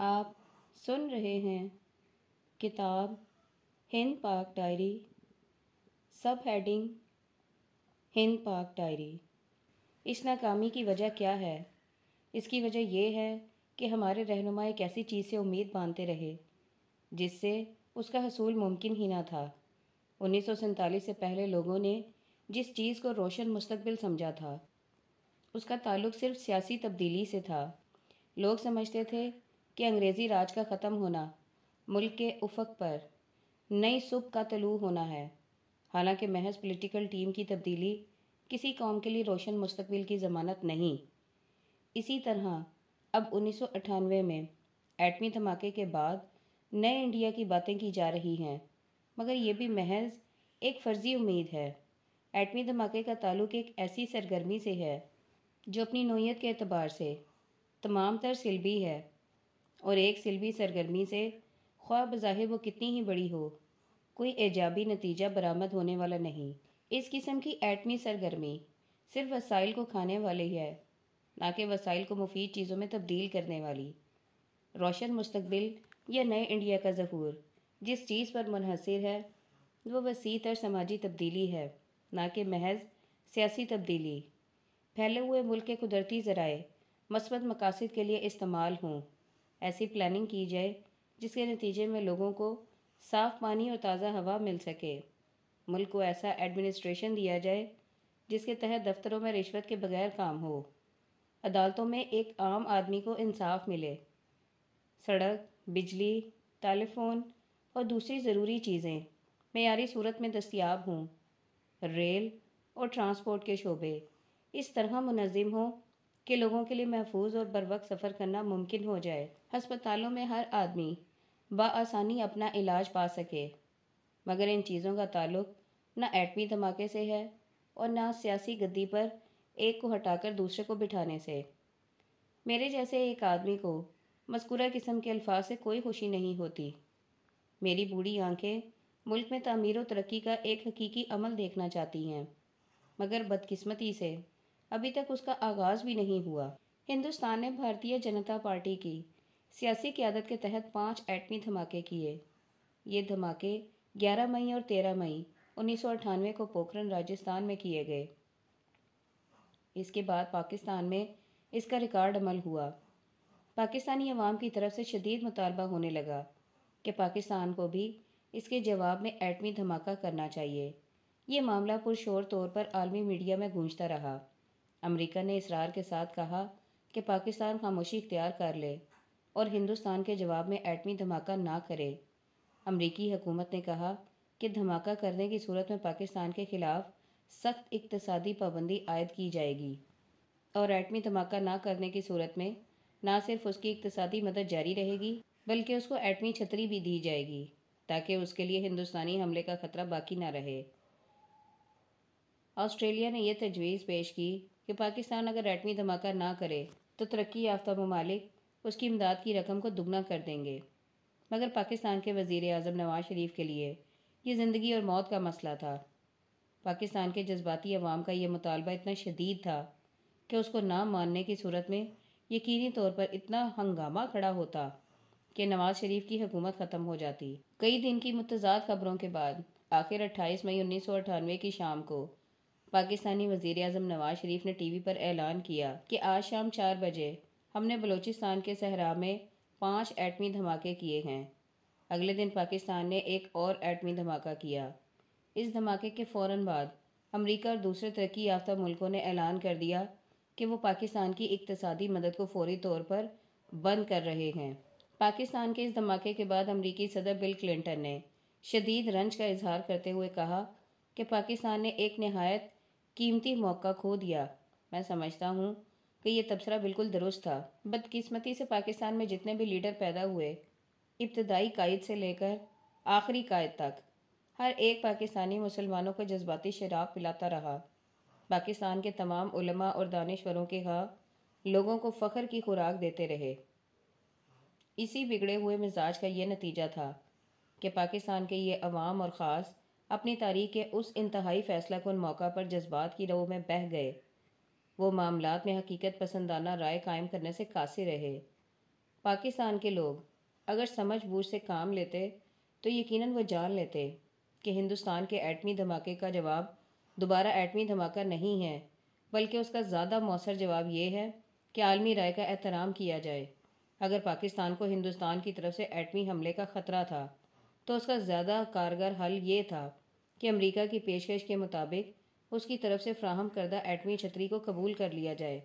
आप सुन रहे हैं किताब हिंद पाक डायरी सब हेडिंग हिंद पाक डायरी इस नाकामी की वजह क्या है इसकी वजह यह है कि हमारे रहनुमा एक ऐसी चीज़ से उम्मीद बांधते रहे जिससे उसका हसूल मुमकिन ही ना था उन्नीस से पहले लोगों ने जिस चीज़ को रोशन मुस्तबिल समझा था उसका ताल्लुक सिर्फ सियासी तब्दीली से था लोग समझते थे कि अंग्रेज़ी राज का ख़त्म होना मुल्क के उफक पर नई सुब का तलू होना है हालांकि महज पॉलिटिकल टीम की तब्दीली किसी कौम के लिए रोशन मुस्तबिल की ज़मानत नहीं इसी तरह अब उन्नीस में एटमी धमाके के बाद नए इंडिया की बातें की जा रही हैं मगर यह भी महज एक फ़र्जी उम्मीद है एटमी धमाके का ताल्लुक एक ऐसी सरगर्मी से है जो अपनी नोयत के अतबार से तमाम तर सिलबी है और एक सिलवी सरगर्मी से ख्वाब ज़ाहिर वो कितनी ही बड़ी हो कोई एजाबी नतीजा बरामद होने वाला नहीं इस किस्म की एटमी सरगर्मी सिर्फ वसाइल को खाने वाली है ना कि वसाइल को मुफीद चीज़ों में तब्दील करने वाली रोशन मुस्तबिल या नए इंडिया का जहूर जिस चीज़ पर मुनहसर है वो वसी तर समाजी तब्दीली है ना कि महज सियासी तब्दीली फैले हुए मुल्क के कुदरती ज़राए मस्बत मकासद के लिए इस्तेमाल हों ऐसी प्लानिंग की जाए जिसके नतीजे में लोगों को साफ़ पानी और ताज़ा हवा मिल सके मुल्क को ऐसा एडमिनिस्ट्रेशन दिया जाए जिसके तहत दफ्तरों में रिश्वत के बगैर काम हो अदालतों में एक आम आदमी को इंसाफ मिले सड़क बिजली टेलीफोन और दूसरी ज़रूरी चीज़ें मैारी सूरत में दस्तियाब हों रेल और ट्रांसपोर्ट के शोबे इस तरह मुनज़म हों के लोगों के लिए महफूज और बर वक्त सफ़र करना मुमकिन हो जाए हस्पतालों में हर आदमी बसानी अपना इलाज पा सके मगर इन चीज़ों का ताल्लुक न एटमी धमाके से है और ना सियासी गद्दी पर एक को हटाकर दूसरे को बिठाने से मेरे जैसे एक आदमी को मस्कुरा किस्म के अल्फाज से कोई खुशी नहीं होती मेरी बूढ़ी आंखें मुल्क में तमीर व तरक्की का एक हकीकी अमल देखना चाहती हैं मगर बदकस्मती से अभी तक उसका आगाज़ भी नहीं हुआ हिंदुस्तान ने भारतीय जनता पार्टी की सियासी क्यादत के तहत पाँच एटमी धमाके किए ये धमाके 11 मई और 13 मई उन्नीस को पोखरण राजस्थान में किए गए इसके बाद पाकिस्तान में इसका रिकॉर्ड अमल हुआ पाकिस्तानी अवाम की तरफ से शदीद मुतालबा होने लगा कि पाकिस्तान को भी इसके जवाब में एटमी धमाका करना चाहिए ये मामला पुरशोर तौर पर आलमी मीडिया में गूंजता रहा अमरीका ने इसरार के साथ कहा कि पाकिस्तान खामोशी इख्तियार कर ले और हिंदुस्तान के जवाब में एटमी धमाका ना करे अमरीकी हुकूमत ने कहा कि धमाका करने की सूरत में पाकिस्तान के ख़िलाफ़ सख्त इकतदी पाबंदी आयद की जाएगी और एटमी धमाका ना करने की सूरत में ना सिर्फ उसकी इकतदी मदद जारी रहेगी बल्कि उसको एटमी छतरी भी दी जाएगी ताकि उसके लिए हिंदुस्तानी हमले का ख़तरा बाकी ना रहे ऑस्ट्रेलिया ने यह तजवीज़ पेश की कि पाकिस्तान अगर एटमी धमाका ना करे तो तरक्की याफ्ता ममालिक उसकी इमदाद की रकम को दुगना कर देंगे मगर पाकिस्तान के वज़ी अजम नवाज शरीफ के लिए ये ज़िंदगी और मौत का मसला था पाकिस्तान के जज्बाती अवाम का यह मुतालबा इतना शदीद था कि उसको ना मानने की सूरत में यकीनी तौर पर इतना हंगामा खड़ा होता कि नवाज़ शरीफ की हकूमत ख़त्म हो जाती कई दिन की मुतजाद खबरों के बाद आखिर 28 मई उन्नीस की शाम को पाकिस्तानी वजीर अजम नवाज शरीफ ने टी वी पर ऐलान किया कि आज शाम चार बजे हमने बलूचिस्तान के सहरा में पाँच एटमी धमाके किए हैं अगले दिन पाकिस्तान ने एक और एटमी धमाका किया इस धमाके के फ़ौर बाद अमरीका और दूसरे तरक्की याफ्ता मुल्कों ने ऐलान कर दिया कि वो पाकिस्तान की इकतसादी मदद को फौरी तौर पर बंद कर रहे हैं पाकिस्तान के इस धमाके के बाद अमरीकी सदर बिल क्लिंटन ने शदीद रंज का इजहार करते हुए कहा कि पाकिस्तान ने एक नहायत कीमती मौका खो दिया मैं समझता हूँ कि यह तबसरा बिल्कुल दुरुस्त था बदकिस्मती से पाकिस्तान में जितने भी लीडर पैदा हुए इब्तदाई कायद से लेकर आखिरी कायद तक हर एक पाकिस्तानी मुसलमानों को जज्बाती शराब पिलाता रहा पाकिस्तान के तमाम उलमा और दानश्वरों के हाँ लोगों को फ़ख्र की खुराक देते रहे इसी बिगड़े हुए मिजाज का ये नतीजा था कि पाकिस्तान के ये अवाम और ख़ास अपनी तारीख के उस इंतहाई फैसला कन मौका पर जज्बात की रो में बह गए वो मामला में हकीकत पसंदाना राय कायम करने से कासे रहे पाकिस्तान के लोग अगर समझ बूझ से काम लेते तो यकीन वो जान लेते कि हिंदुस्तान के एटमी धमाके का जवाब दोबारा एटमी धमाका नहीं है बल्कि उसका ज़्यादा मौसर जवाब ये है कि आलमी राय का एहतराम किया जाए अगर पाकिस्तान को हिंदुस्तान की तरफ से एटमी हमले का ख़तरा था तो उसका ज़्यादा कारगर हल ये था कि अमेरिका की पेशकश के मुताबिक उसकी तरफ से फ्राहम करदा एटमी छतरी को कबूल कर लिया जाए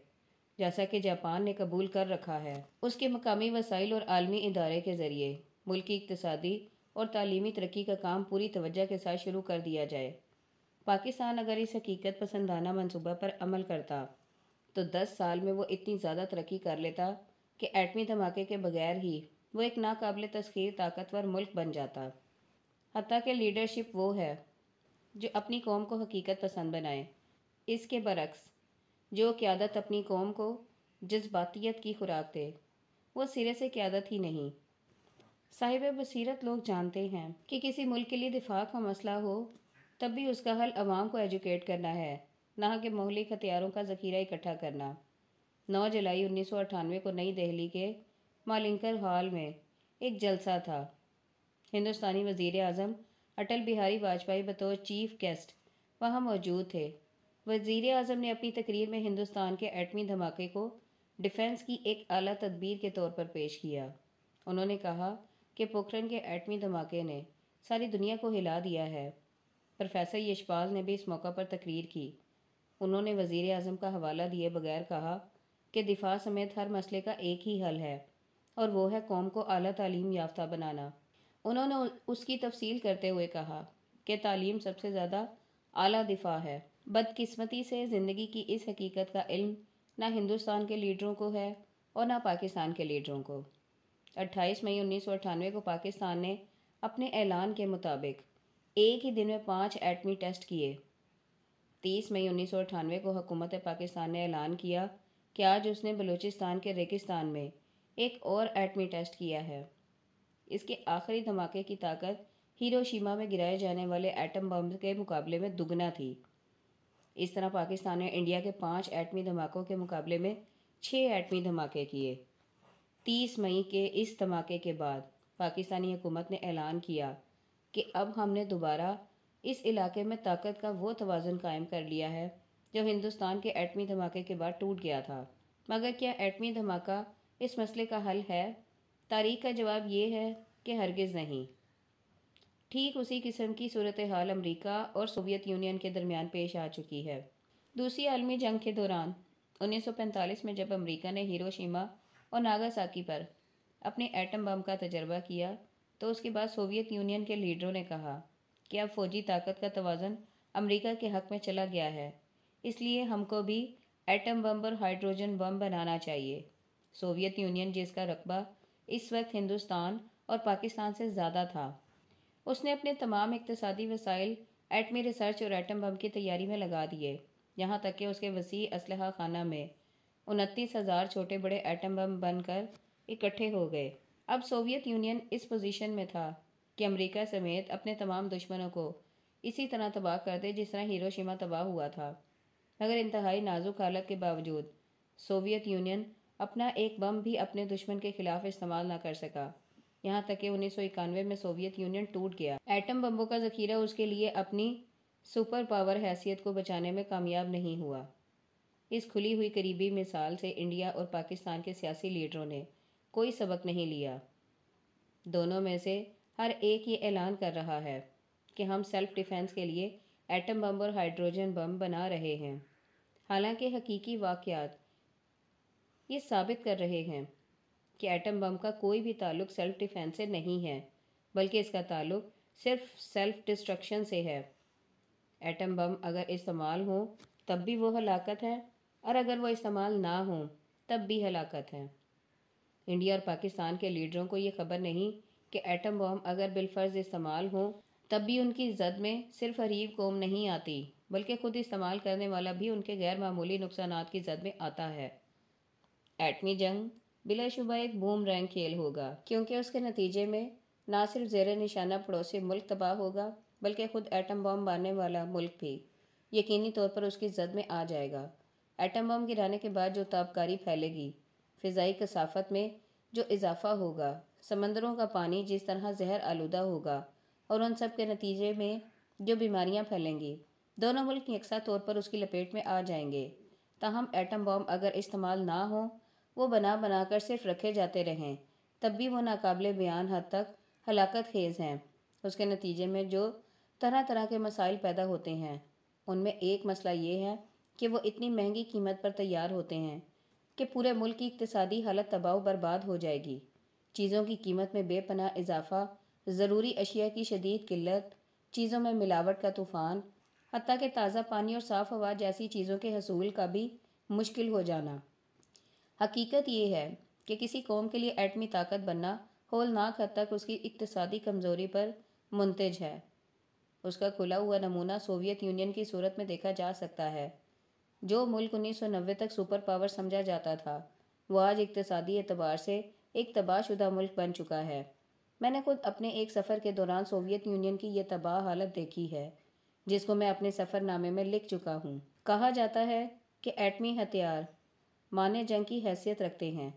जैसा कि जापान ने कबूल कर रखा है उसके मकामी वसाइल और आलमी इदारे के ज़रिए मुल्क की और तलीमी तरक्की का काम पूरी तवज्जो के साथ शुरू कर दिया जाए पाकिस्तान अगर इस हकीकत पसंदाना मनसूबा पर अमल करता तो दस साल में वो इतनी ज़्यादा तरक्की कर लेता कि एटमी धमाके के बगैर ही वो एक नाकबिल तस्खीर ताकतवर मुल्क बन जाता हती के लीडरशिप वो है जो अपनी कौम को हकीकत पसंद बनाए इसके बरक्स जो क्यादत अपनी कौम को जज्बातीत की खुराक दे वो सिरे से क्यादत ही नहीं साहिब बसीरत लोग जानते हैं कि किसी मुल्क के लिए दिफा का मसला हो तब भी उसका हल आवाम को एजुकेट करना है ना कि मोहलिक हथियारों का ज़खीरा इकट्ठा करना नौ जुलाई उन्नीस को नई दिल्ली के मालिंकर हॉल में एक जलसा था हिंदुस्तानी वजीर अजम अटल बिहारी वाजपेयी बतौर चीफ गेस्ट वहाँ मौजूद थे वजीर अजम ने अपनी तकरीर में हिंदुस्तान के एटमी धमाके को डिफेंस की एक अली तदबीर के तौर पर पेश किया उन्होंने कहा कि पोखरन के एटमी धमाके ने सारी दुनिया को हिला दिया है प्रोफेसर यशपाल ने भी इस मौका पर तकरीर की उन्होंने वजीर अजम का हवाला दिए बगैर कहा कि दिफा समेत हर मसले का एक ही हल है और वो है कौम को अली तलीम याफ्ता बनाना उन्होंने उसकी तफसील करते हुए कहा कि तालीम सबसे ज़्यादा अली दिफा है बदकस्मती से ज़िंदगी की इस हकीकत का इल्म ना हिंदुस्तान के लीडरों को है और ना पाकिस्तान के लीडरों को 28 मई उन्नीस को पाकिस्तान ने अपने ऐलान के मुताबिक एक ही दिन में पाँच एटमी टेस्ट किए 30 मई उन्नीस को हुकूमत पाकिस्तान ने ऐलान किया कि आज उसने बलूचिस्तान के रेगिस्तान में एक और एटमी टेस्ट किया है इसके आखिरी धमाके की ताकत हिरोशिमा में गिराए जाने वाले एटम बम के मुकाबले में दुगना थी इस तरह पाकिस्तान ने इंडिया के पाँच एटमी धमाकों के मुकाबले में छः एटमी धमाके किए तीस मई के इस धमाके के बाद पाकिस्तानी हुकूमत ने ऐलान किया कि अब हमने दोबारा इस इलाके में ताकत का वो तोज़न कायम कर लिया है जो हिंदुस्तान के एटमी धमाके के बाद टूट गया था मगर क्या एटमी धमाका इस मसले का हल है तारीख का जवाब ये है कि हरगिज़ नहीं ठीक उसी किस्म की सूरत हाल अमरीका और सोवियत यूनियन के दरमियान पेश आ चुकी है दूसरी आलमी जंग के दौरान पैंतालीस में जब अमरीका ने हिरोशिमा और नागासाकी पर अपने एटम बम का तजर्बा किया तो उसके बाद सोवियत यूनियन के लीडरों ने कहा कि अब फौजी ताकत का तोज़न अमरीका के हक में चला गया है इसलिए हमको भी एटम बम और हाइड्रोजन बम बनाना चाहिए सोवियत यूनियन जिसका रकबा इस वक्त हिंदुस्तान और पाकिस्तान से ज़्यादा था उसने अपने तमाम इकतदी वसाइल एटमी रिसर्च और एटम बम की तैयारी में लगा दिए यहाँ तक कि उसके वसी असलहा खाना में उनतीस हज़ार छोटे बड़े एटम बम बनकर इकट्ठे हो गए अब सोवियत यूनियन इस पोजीशन में था कि अमेरिका समेत अपने तमाम दुश्मनों को इसी तरह तबाह कर दे जिस तरह हिरोशिमा तबाह हुआ था मगर इंतहाई नाजुक हालत के बावजूद सोवियत यूनियन अपना एक बम भी अपने दुश्मन के खिलाफ इस्तेमाल न कर सका यहाँ तक कि उन्नीस में सोवियत यूनियन टूट गया एटम बम्बों का जखीरा उसके लिए अपनी सुपर पावर हैसियत को बचाने में कामयाब नहीं हुआ इस खुली हुई करीबी मिसाल से इंडिया और पाकिस्तान के सियासी लीडरों ने कोई सबक नहीं लिया दोनों में से हर एक ये ऐलान कर रहा है कि हम सेल्फ डिफेंस के लिए एटम बम और हाइड्रोजन बम बना रहे हैं हालांकि हकीकी वाक़ात ये साबित कर रहे हैं कि एटम बम का कोई भी ताल्लुक सेल्फ डिफेंस से नहीं है बल्कि इसका ताल्लुक सिर्फ सेल्फ डिस्ट्रक्शन से है एटम बम अगर इस्तेमाल हो तब भी वो हलाकत है और अगर वो इस्तेमाल ना हो तब भी हलाकत है इंडिया और पाकिस्तान के लीडरों को ये खबर नहीं कि एटम बम अगर बिलफर्ज इस्तेमाल हो तब भी उनकी जद में सिर्फ हरीब कौम नहीं आती बल्कि खुद इस्तेमाल करने वाला भी उनके गैर मामूली नुकसान की जद में आता है एटमी जंग बिलाशुबा एक बूम रैंक खेल होगा क्योंकि उसके नतीजे में ना सिर्फ जेर निशाना पड़ोसी मुल्क तबाह होगा बल्कि खुद एटम बम मारने वाला मुल्क भी यकीनी तौर पर उसकी जद में आ जाएगा एटम बम गिराने के बाद जो ताबकारी फैलेगी फ़िज़ाई कसाफत में जो इजाफा होगा समंदरों का पानी जिस तरह जहर आलूदा होगा और उन सब के नतीजे में जो बीमारियां फैलेंगी दोनों मुल्क यकसा तौर पर उसकी लपेट में आ जाएंगे ताहम एटम बम अगर इस्तेमाल ना हो वो बना बनाकर सिर्फ रखे जाते रहें तब भी वो नाकबले बयान हद तक हलाकत खेज हैं उसके नतीजे में जो तरह तरह के मसाइल पैदा होते हैं उनमें एक मसला ये है कि वो इतनी महंगी कीमत पर तैयार होते हैं कि पूरे मुल्क की इकतसादी हालत तबाह बर्बाद हो जाएगी चीज़ों की कीमत में बेपना इजाफा ज़रूरी अशिया की शदीद किल्लत चीज़ों में मिलावट का तूफ़ान हती कि ताज़ा पानी और साफ़ हवा जैसी चीज़ों के हसूल का भी मुश्किल हो जाना हकीकत ये है कि किसी कौम के लिए एटमी ताकत बनना होलनाक हद तक उसकी इकतसादी कमज़ोरी पर मुंतज है उसका खुला हुआ नमूना सोवियत यूनियन की सूरत में देखा जा सकता है जो मुल्क उन्नीस सौ नब्बे तक सुपर पावर समझा जाता था वो आज इकतसादी एतबार से एक तबाहशुदा मुल्क बन चुका है मैंने खुद अपने एक सफ़र के दौरान सोवियत यूनियन की यह तबाह हालत देखी है जिसको मैं अपने सफ़रनामे में लिख चुका हूँ कहा जाता है कि एटमी हथियार माने जंग की हैसियत रखते हैं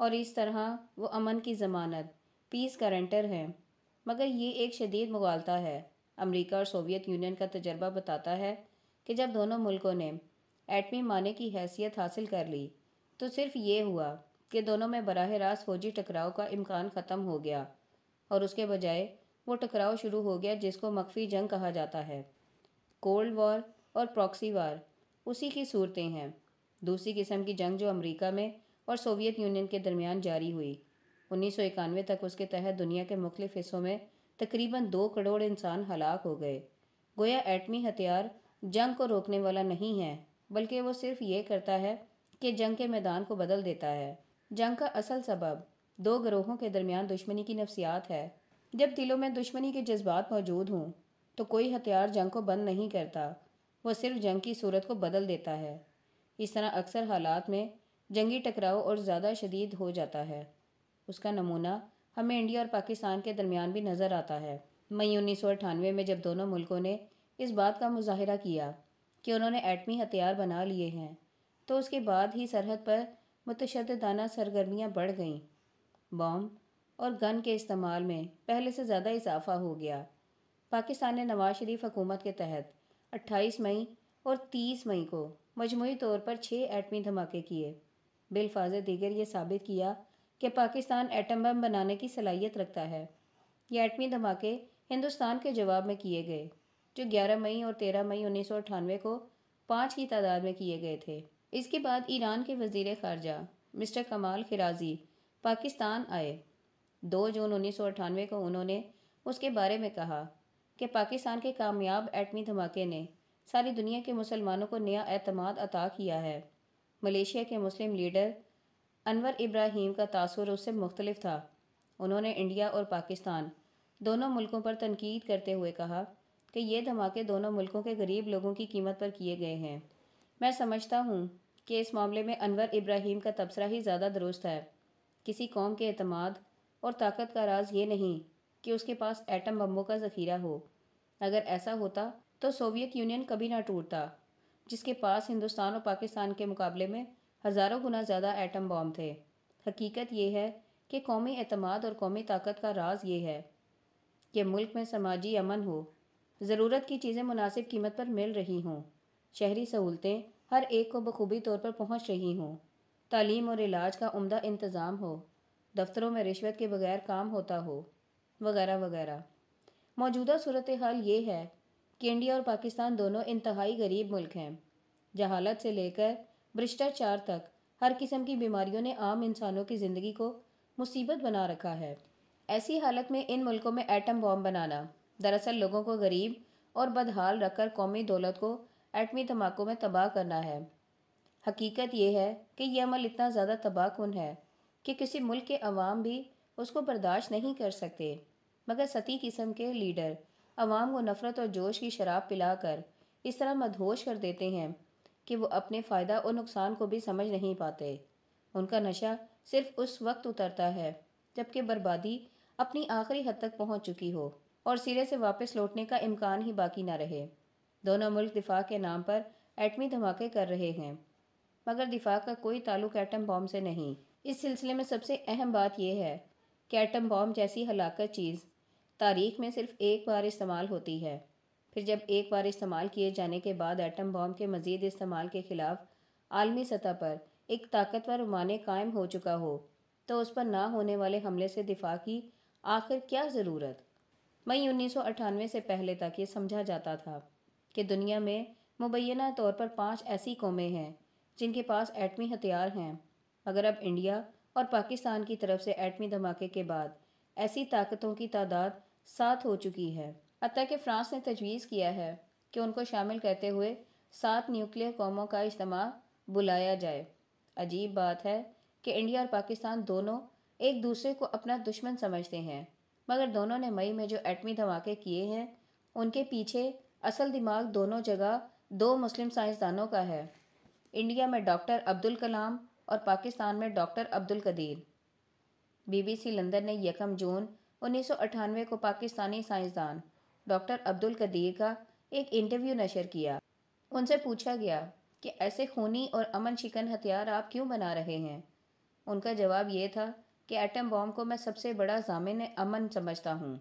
और इस तरह वो अमन की जमानत पीस गारंटर हैं मगर ये एक शदीद मुगालता है अमेरिका और सोवियत यूनियन का तजर्बा बताता है कि जब दोनों मुल्कों ने एटमी माने की हैसियत हासिल कर ली तो सिर्फ ये हुआ कि दोनों में बरह रास्त फौजी टकराव का इम्कान ख़त्म हो गया और उसके बजाय वो टकराव शुरू हो गया जिसको मख्फी जंग कहा जाता है कोल्ड वॉर और प्रॉक्सी वार उसी की सूरतें हैं दूसरी किस्म की जंग जो अमेरिका में और सोवियत यूनियन के दरमियान जारी हुई उन्नीस तक उसके तहत दुनिया के मुख्त हिस्सों में तकरीबन दो करोड़ इंसान हलाक हो गए गोया एटमी हथियार जंग को रोकने वाला नहीं है बल्कि वो सिर्फ ये करता है कि जंग के मैदान को बदल देता है जंग का असल सबब दो ग्रोहों के दरमियान दुश्मनी की नफसियात है जब दिलों में दुश्मनी के जज्बात मौजूद हों तो कोई हथियार जंग को बंद नहीं करता वो सिर्फ जंग की सूरत को बदल देता है इस तरह अक्सर हालात में जंगी टकराव और ज़्यादा शदीद हो जाता है उसका नमूना हमें इंडिया और पाकिस्तान के दरमियान भी नज़र आता है मई उन्नीस में जब दोनों मुल्कों ने इस बात का मुजाहरा किया कि उन्होंने एटमी हथियार बना लिए हैं तो उसके बाद ही सरहद पर मुतशदाना सरगर्मियाँ बढ़ गईं बॉम्ब और गन के इस्तेमाल में पहले से ज़्यादा इजाफा हो गया पाकिस्तान ने नवाज शरीफ हुकूमत के तहत 28 मई और 30 मई को मजमू तौर पर छः एटमी धमाके किए बिलफाज दीगर ये साबित किया कि पाकिस्तान एटम बम बनाने की सलाहियत रखता है ये एटमी धमाके हिंदुस्तान के जवाब में किए गए जो 11 मई और 13 मई उन्नीस को पाँच की तादाद में किए गए थे इसके बाद ईरान के वजीर खारजा मिस्टर कमाल खिराजी पाकिस्तान आए दो जून उन्नीस को उन्होंने उसके बारे में कहा कि पाकिस्तान के कामयाब एटमी धमाके ने सारी दुनिया के मुसलमानों को नया अतमाद अता किया है मलेशिया के मुस्लिम लीडर अनवर इब्राहिम का तासर उससे मुख्तलफ था उन्होंने इंडिया और पाकिस्तान दोनों मुल्कों पर तनकीद करते हुए कहा कि ये धमाके दोनों मुल्कों के गरीब लोगों की कीमत पर किए गए हैं मैं समझता हूँ कि इस मामले में अनवर इब्राहिम का तबसरा ही ज़्यादा दुरुस्त है किसी कौम के अतमाद और ताकत का राज ये नहीं कि उसके पास एटम बम्बों का ज़खीरा हो अगर ऐसा होता तो सोवियत यूनियन कभी ना टूटता जिसके पास हिंदुस्तान और पाकिस्तान के मुकाबले में हज़ारों गुना ज़्यादा एटम बॉम्ब थे हकीकत यह है कि कौमी अतमाद और कौमी ताकत का राज ये है कि मुल्क में समाजी अमन हो ज़रूरत की चीज़ें मुनासिब कीमत पर मिल रही हों शहरी सहूलतें हर एक को बखूबी तौर पर पहुँच रही हों तालीम और इलाज का उमदा इंतज़ाम हो दफ्तरों में रिश्वत के बगैर काम होता हो वगैरह वगैरह मौजूदा सूरत हाल ये है कि इंडिया और पाकिस्तान दोनों इंतहाई गरीब मुल्क हैं जहालत से लेकर भ्रष्टाचार तक हर किस्म की बीमारियों ने आम इंसानों की ज़िंदगी को मुसीबत बना रखा है ऐसी हालत में इन मुल्कों में एटम बॉम्ब बनाना दरअसल लोगों को गरीब और बदहाल रखकर कौमी दौलत को एटमी धमाकों में तबाह करना है हकीकत यह है कि यह अमल इतना ज़्यादा तबाहकुन है कि किसी मुल्क के अवाम भी उसको बर्दाश्त नहीं कर सकते मगर सती किस्म के लीडर अवाम को नफ़रत और जोश की शराब पिलाकर इस तरह मदहोश कर देते हैं कि वो अपने फ़ायदा और नुकसान को भी समझ नहीं पाते उनका नशा सिर्फ उस वक्त उतरता है जबकि बर्बादी अपनी आखिरी हद तक पहुंच चुकी हो और सिरे से वापस लौटने का इम्कान ही बाकी ना रहे दोनों मुल्क दिफा के नाम पर एटमी धमाके कर रहे हैं मगर दिफा का कोई ताल्लुक एटम बॉम्ब से नहीं इस सिलसिले में सबसे अहम बात यह है कि एटम बॉम्ब जैसी हलाकत चीज़ तारीख में सिर्फ एक बार इस्तेमाल होती है फिर जब एक बार इस्तेमाल किए जाने के बाद एटम बॉम्ब के मज़ीद इस्तेमाल के ख़िलाफ़ आलमी सतह पर एक ताकतवर माने कायम हो चुका हो तो उस पर ना होने वाले हमले से दिफा की आखिर क्या ज़रूरत मई उन्नीस से पहले तक ये समझा जाता था कि दुनिया में मुबैना तौर पर पाँच ऐसी कौमें हैं जिनके पास एटमी हथियार हैं मगर अब इंडिया और पाकिस्तान की तरफ से एटमी धमाके के बाद ऐसी ताकतों की तादाद सात हो चुकी है अतः कि फ्रांस ने तजवीज़ किया है कि उनको शामिल करते हुए सात न्यूक्लियर कौमों का इज्तम बुलाया जाए अजीब बात है कि इंडिया और पाकिस्तान दोनों एक दूसरे को अपना दुश्मन समझते हैं मगर दोनों ने मई में जो एटमी धमाके किए हैं उनके पीछे असल दिमाग दोनों जगह दो मुस्लिम साइंसदानों का है इंडिया में डॉक्टर अब्दुल कलाम और पाकिस्तान में doctor Abdul Qadeer BBC London ने यकम जून उन्नीस को पाकिस्तानी साइंसदान डॉक्टर अब्दुल कदीर का एक इंटरव्यू नशर किया उनसे पूछा गया कि ऐसे खूनी और अमन शिकन हथियार आप क्यों बना रहे हैं उनका जवाब ये था कि एटम बॉम्ब को मैं सबसे बड़ा जामिन अमन समझता हूँ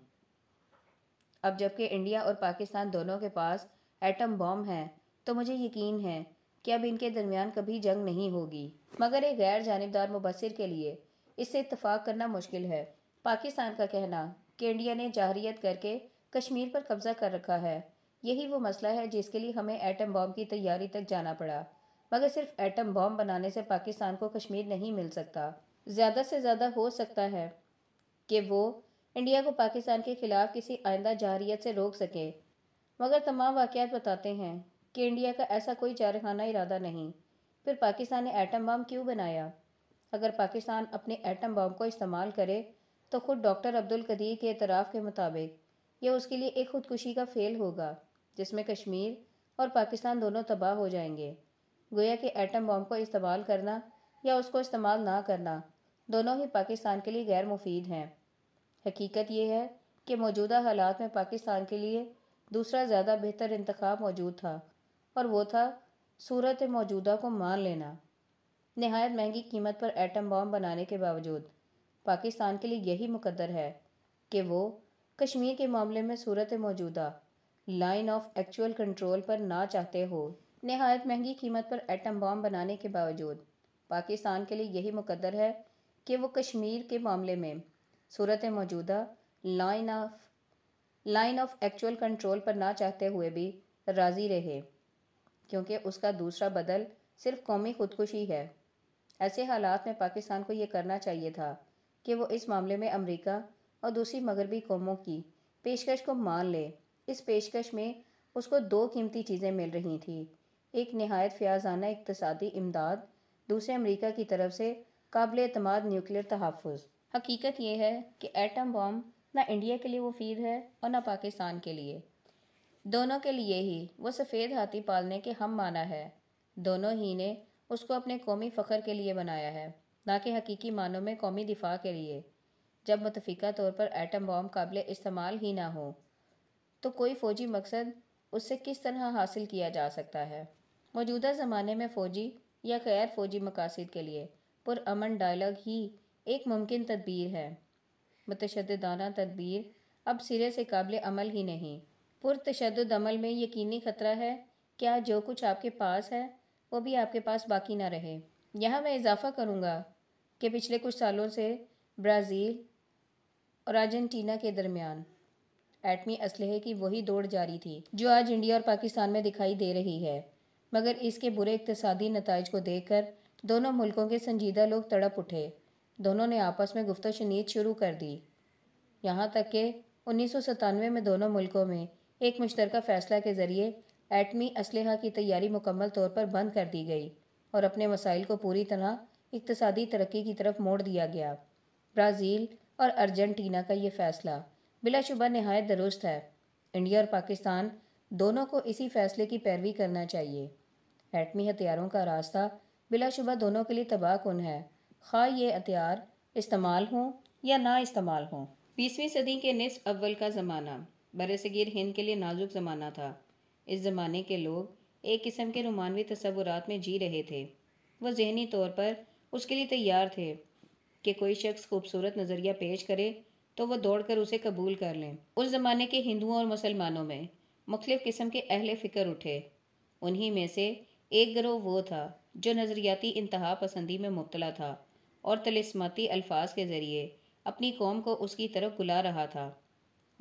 अब जबकि इंडिया और पाकिस्तान दोनों के पास एटम बॉम्ब हैं तो मुझे यकीन है कि अब इनके दरमियान कभी जंग नहीं होगी मगर एक गैर जानबदार मुबसर के लिए इससे इतफाक़ करना मुश्किल है पाकिस्तान का कहना कि इंडिया ने जाहरीत करके कश्मीर पर कब्जा कर रखा है यही वो मसला है जिसके लिए हमें एटम बॉम्ब की तैयारी तक जाना पड़ा मगर सिर्फ एटम बॉम्ब बनाने से पाकिस्तान को कश्मीर नहीं मिल सकता ज़्यादा से ज़्यादा हो सकता है कि वो इंडिया को पाकिस्तान के खिलाफ किसी आइंदा जाहरीत से रोक सके मगर तमाम वाक़ात बताते हैं कि इंडिया का ऐसा कोई जारहाना इरादा नहीं फिर पाकिस्तान ने एटम बम क्यों बनाया अगर पाकिस्तान अपने एटम बम को इस्तेमाल करे तो खुद डॉक्टर अब्दुल कदीर के अतराफ़ के मुताबिक यह उसके लिए एक खुदकुशी का फेल होगा जिसमें कश्मीर और पाकिस्तान दोनों तबाह हो जाएंगे गोया कि एटम बम को इस्तेमाल करना या उसको इस्तेमाल ना करना दोनों ही पाकिस्तान के लिए गैर मुफीद हैं हकीकत यह है कि मौजूदा हालात में पाकिस्तान के लिए दूसरा ज़्यादा बेहतर इंतखब मौजूद था और वो था सूरत मौजूदा को मान लेना नहायत महंगी कीमत पर एटम बम बनाने के बावजूद पाकिस्तान के लिए यही मुकदर है कि वो कश्मीर के मामले में सूरत मौजूदा लाइन ऑफ एक्चुअल कंट्रोल पर ना चाहते हो नहायत महंगी कीमत पर एटम बम बनाने के बावजूद पाकिस्तान के लिए यही मुकदर है कि वो कश्मीर के मामले में सूरत मौजूदा line of line of actual control पर ना चाहते हुए भी राज़ी रहे क्योंकि उसका दूसरा बदल सिर्फ कौमी खुदकुशी है ऐसे हालात में पाकिस्तान को ये करना चाहिए था कि वो इस मामले में अमेरिका और दूसरी मगरबी कौमों की पेशकश को मान ले इस पेशकश में उसको दो कीमती चीज़ें मिल रही थी एक नहायत फ्याजाना इकतसदी इमदाद दूसरे अमरीका की तरफ से काबिल अतमाद न्यूक्लियर तहफ़ हकीकत यह है कि एटम बम ना इंडिया के लिए मुफीद है और ना पाकिस्तान के लिए दोनों के लिए ही वो सफ़ेद हाथी पालने के हम माना है दोनों ही ने उसको अपने कौमी फ़ख्र के लिए बनाया है ना कि हकीकी मानों में कौमी दिफा के लिए जब मुतफ़ा तौर पर एटम बॉम काबिल इस्तेमाल ही ना हो तो कोई फ़ौजी मकसद उससे किस तरह हासिल किया जा सकता है मौजूदा ज़माने में फ़ौजी या गैर फ़ौजी मकासद के लिए पुरान डायलॉग ही एक मुमकिन तदबीर है मतशदाना तदबीर अब सिरे से काबिल अमल ही नहीं पुरतशदमल में यकीनी ख़तरा है क्या जो कुछ आपके पास है वो भी आपके पास बाकी ना रहे यहाँ मैं इजाफ़ा करूँगा के पिछले कुछ सालों से ब्राज़ील और अर्जेंटीना के दरमियान एटमी इसलहे की वही दौड़ जारी थी जो आज इंडिया और पाकिस्तान में दिखाई दे रही है मगर इसके बुरे इकतसादी नतज को देख कर दोनों मुल्कों के संजीदा लोग तड़प उठे दोनों ने आपस में गुफ्त शनीद शुरू कर दी यहाँ तक कि उन्नीस सौ सतानवे में दोनों मुल्कों में एक मुश्तरक फ़ैसला के ज़रिए एटमी असलहा की तैयारी मुकम्मल तौर पर बंद कर दी गई और अपने मसाइल को पूरी तरह इकतसादी तरक्की की तरफ मोड़ दिया गया ब्राज़ील और अर्जेंटीना का ये फैसला बिलाशुबा नहायत दुरुस्त है इंडिया और पाकिस्तान दोनों को इसी फैसले की पैरवी करना चाहिए एटमी हथियारों का रास्ता बिलाशुबा दोनों के लिए तबाह कन है खा ये हथियार इस्तेमाल हों या ना इस्तेमाल हों बीसवीं सदी के नसफ अव्वल का ज़माना बरसगीर हिंद के लिए नाजुक ज़माना था इस ज़माने के लोग एक किस्म के रोमानवी तस्वुरात में जी रहे थे वो जहनी तौर पर उसके लिए तैयार थे कि कोई शख्स खूबसूरत नज़रिया पेश करे तो वह दौड़कर उसे कबूल कर लें उस ज़माने के हिंदुओं और मुसलमानों में मुख्तफ किस्म के अहल फ़िक्र उठे उन्हीं में से एक ग्रोह वो था जो नज़रियाती इंतहा पसंदी में मुबतला था और तलस्माती अल्फाज के ज़रिए अपनी कौम को उसकी तरफ बुला रहा था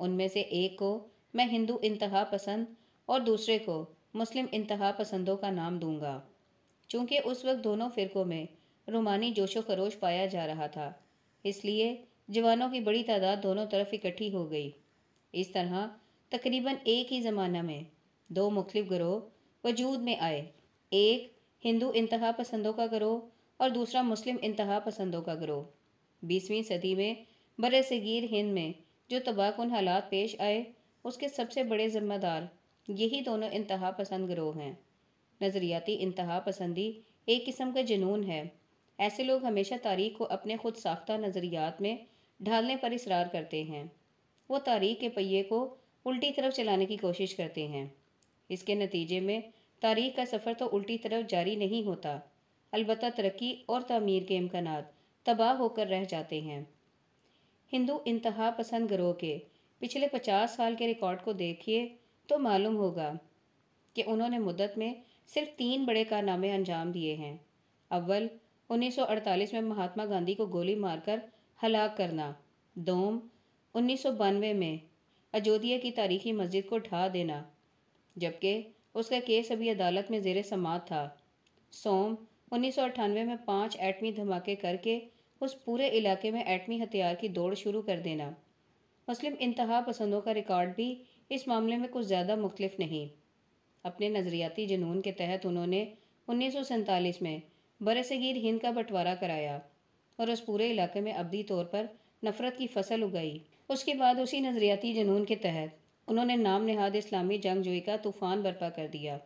उनमें से एक को मैं हिंदू इंतहा पसंद और दूसरे को मुस्लिम इंतहा पसंदों का नाम दूंगा चूँकि उस वक्त दोनों फ़िरकों में रोमानी जोशो फरोश पाया जा रहा था इसलिए जवानों की बड़ी तादाद दोनों तरफ इकट्ठी हो गई इस तरह तकरीबन एक ही ज़माना में दो मुख्तफ ग्रोह वजूद में आए एक हिंदू इंतहा पसंदों का ग्रोह और दूसरा मुस्लिम इंतहा पसंदों का ग्रोह बीसवीं सदी में बर सगीर हिंद में जो तबाहकुन हालात पेश आए उसके सबसे बड़े ज़िम्मेदार यही दोनों इंतहा पसंद ग्रोह हैं नज़रियाती इंतहा पसंदी एक किस्म का जुनून है ऐसे लोग हमेशा तारीख को अपने खुद साख्ता नज़रियात में ढालने पर इसरार करते हैं वो तारीख के पहिए को उल्टी तरफ चलाने की कोशिश करते हैं इसके नतीजे में तारीख का सफ़र तो उल्टी तरफ जारी नहीं होता अलबत् तरक्की और तमीर के इम्कान तबाह होकर रह जाते हैं हिंदू इंतहा पसंद ग्रोह के पिछले पचास साल के रिकॉर्ड को देखिए तो मालूम होगा कि उन्होंने मुदत में सिर्फ तीन बड़े कारनामे अंजाम दिए हैं अव्वल 1948 में महात्मा गांधी को गोली मारकर हलाक करना दोम उन्नीस में अयोध्या की तारीखी मस्जिद को ढा देना जबकि उसका केस अभी अदालत में जेर समात था सोम उन्नीस में पाँच एटमी धमाके करके उस पूरे इलाके में एटमी हथियार की दौड़ शुरू कर देना मुस्लिम इंतहा पसंदों का रिकॉर्ड भी इस मामले में कुछ ज़्यादा मुख्तफ नहीं अपने नज़रियाती जुनून के तहत उन्होंने उन्नीस में बरसगीर हिंद का बंटवारा कराया और उस पूरे इलाके में अबदी तौर पर नफरत की फसल उगाई उसके बाद उसी नज़रियाती जुनून के तहत उन्होंने नाम नहाद इस्लामी जंगजोई का तूफ़ान बर्पा कर दिया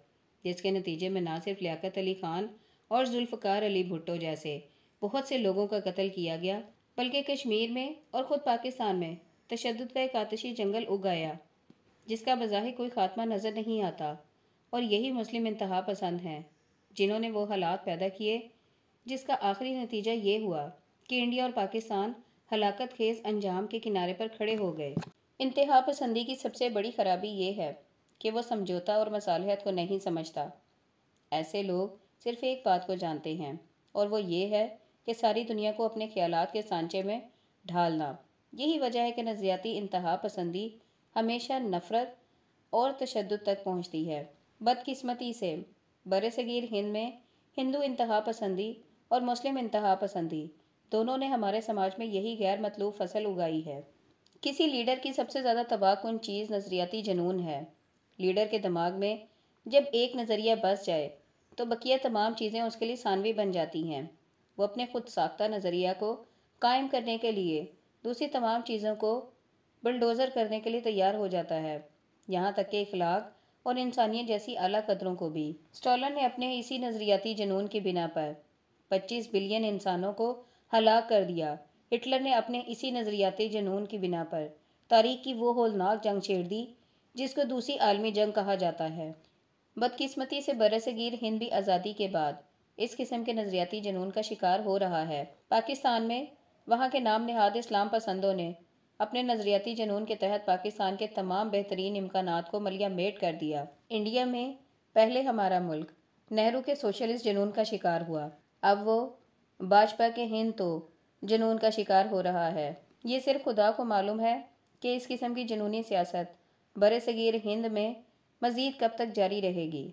जिसके नतीजे में ना सिर्फ लियाकत अली खान और जुल्फ़कार अली भुट्टो जैसे बहुत से लोगों का कत्ल किया गया बल्कि कश्मीर में और ख़ुद पाकिस्तान में तशद का एक आतशी जंगल उगाया जिसका बज़ाहिर कोई ख़ात्मा नज़र नहीं आता और यही मुस्लिम इंतहा पसंद हैं जिन्होंने वो हालात पैदा किए जिसका आखिरी नतीजा ये हुआ कि इंडिया और पाकिस्तान हलाकत खेज अंजाम के किनारे पर खड़े हो गए इंतहा पसंदी की सबसे बड़ी खराबी ये है कि वो समझौता और मसालहत को नहीं समझता ऐसे लोग सिर्फ एक बात को जानते हैं और वो ये है कि सारी दुनिया को अपने ख्याल के सांचे में ढालना यही वजह है कि नज़रियाती इंतहा पसंदी हमेशा नफ़रत और तशद तक पहुँचती है बदकस्मती से बर सगीर हिंद में हिंदू इंतहा पसंदी और मुस्लिम इंतहा पसंदी दोनों ने हमारे समाज में यही गैर मतलूब फसल उगाई है किसी लीडर की सबसे ज़्यादा तबाहकुन चीज़ नज़रियाती जनून है लीडर के दिमाग में जब एक नज़रिया बस जाए तो बकिया तमाम चीज़ें उसके लिए सानवी बन जाती हैं वो अपने खुद साख्ता नज़रिया को कायम करने के लिए दूसरी तमाम चीज़ों को बुलडोज़र करने के लिए तैयार हो जाता है यहाँ तक के इखलाक और इंसानियत जैसी अला कदरों को भी स्टॉलर ने अपने इसी नज़रियाती जनून की बिना पर 25 बिलियन इंसानों को हलाक कर दिया हिटलर ने अपने इसी नज़रियाती जनून की बिना पर तारीख की वो होलनाक जंग छेड़ दी जिसको दूसरी आलमी जंग कहा जाता है बदकिस्मती से बरसगीर हिंद भी आज़ादी के बाद इस किस्म के नज़रियाती जनून का शिकार हो रहा है पाकिस्तान में वहाँ के नाम नहाद इस्लाम पसंदों ने अपने नज़रियाती जनून के तहत पाकिस्तान के तमाम बेहतरीन इम्कान को मलिया मेट कर दिया इंडिया में पहले हमारा मुल्क नेहरू के सोशलिस्ट जनून का शिकार हुआ अब वो भाजपा के हिंद तो जनून का शिकार हो रहा है ये सिर्फ खुदा को मालूम है कि इस किस्म की जनूनी सियासत बर सगीर हिंद में मज़ीद कब तक जारी रहेगी